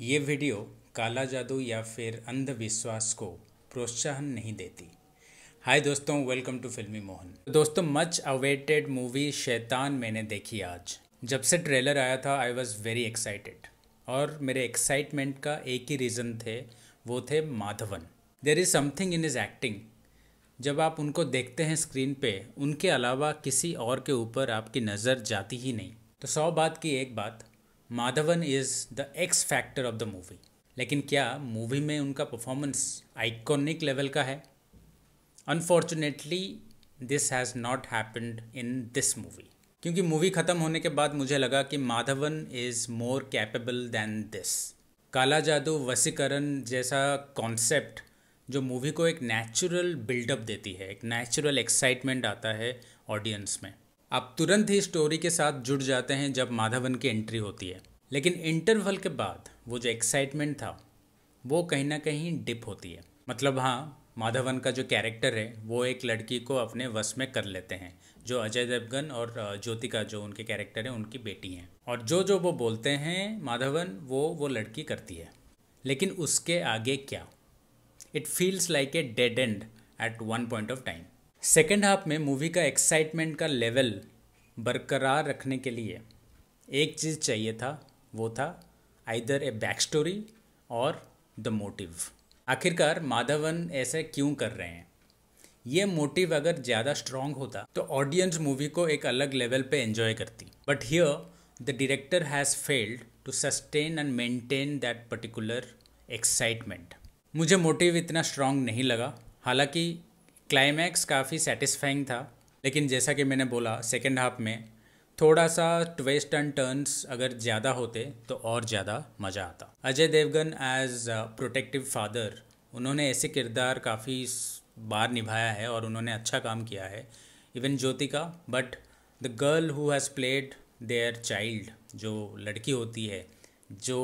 ये वीडियो काला जादू या फिर अंधविश्वास को प्रोत्साहन नहीं देती हाय दोस्तों वेलकम टू फिल्मी मोहन दोस्तों मच अवेटेड मूवी शैतान मैंने देखी आज जब से ट्रेलर आया था आई वॉज़ वेरी एक्साइटेड और मेरे एक्साइटमेंट का एक ही रीज़न थे वो थे Madhavan there is something in is acting जब आप उनको देखते हैं स्क्रीन पे उनके अलावा किसी और के ऊपर आपकी नज़र जाती ही नहीं तो सौ बात की एक बात Madhavan is the X factor of the movie लेकिन क्या मूवी में उनका परफॉर्मेंस आइकॉनिक लेवल का है unfortunately this has not happened in this movie क्योंकि मूवी ख़त्म होने के बाद मुझे लगा कि Madhavan is more capable than this काला जादू वसीकरण जैसा कॉन्सेप्ट जो मूवी को एक नेचुरल बिल्डअप देती है एक नेचुरल एक्साइटमेंट आता है ऑडियंस में आप तुरंत ही स्टोरी के साथ जुड़ जाते हैं जब माधवन की एंट्री होती है लेकिन इंटरवल के बाद वो जो एक्साइटमेंट था वो कहीं ना कहीं डिप होती है मतलब हाँ माधवन का जो कैरेक्टर है वो एक लड़की को अपने वश में कर लेते हैं जो अजय देवगन और ज्योतिका जो उनके कैरेक्टर है उनकी बेटी हैं और जो जो वो बोलते हैं माधवन वो वो लड़की करती है लेकिन उसके आगे क्या it feels like a dead end at one point of time second half में मूवी का एक्साइटमेंट का लेवल बरकरार रखने के लिए एक चीज़ चाहिए था वो था आइदर ए बैक स्टोरी और द मोटिव आखिरकार माधवन ऐसे क्यों कर रहे हैं ये मोटिव अगर ज़्यादा स्ट्रॉन्ग होता तो ऑडियंस मूवी को एक अलग लेवल पे एंजॉय करती but here the director has failed to sustain and maintain that particular excitement मुझे मोटिव इतना स्ट्रॉन्ग नहीं लगा हालांकि क्लाइमैक्स काफ़ी सेटिस्फाइंग था लेकिन जैसा कि मैंने बोला सेकेंड हाफ में थोड़ा सा ट्विस्ट एंड टर्न्स अगर ज़्यादा होते तो और ज़्यादा मज़ा आता Ajay Devgan as protective father उन्होंने ऐसे किरदार काफ़ी बार निभाया है और उन्होंने अच्छा काम किया है even Jyotika but the girl who has played their child जो लड़की होती है जो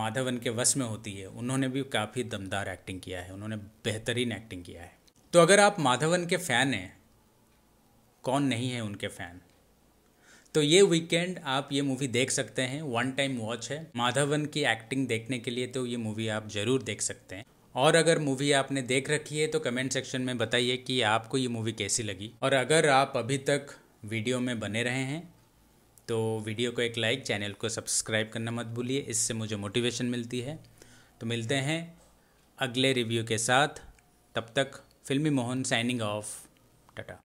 माधवन के वश में होती है उन्होंने भी काफ़ी दमदार एक्टिंग किया है उन्होंने बेहतरीन एक्टिंग किया है तो अगर आप माधवन के फ़ैन हैं कौन नहीं है उनके फ़ैन तो ये वीकेंड आप ये मूवी देख सकते हैं वन टाइम वॉच है माधवन की एक्टिंग देखने के लिए तो ये मूवी आप ज़रूर देख सकते हैं और अगर मूवी आपने देख रखी है तो कमेंट सेक्शन में बताइए कि आपको ये मूवी कैसी लगी और अगर आप अभी तक वीडियो में बने रहे हैं तो वीडियो को एक लाइक चैनल को सब्सक्राइब करना मत भूलिए इससे मुझे मोटिवेशन मिलती है तो मिलते हैं अगले रिव्यू के साथ तब तक फिल्मी मोहन साइनिंग ऑफ टाटा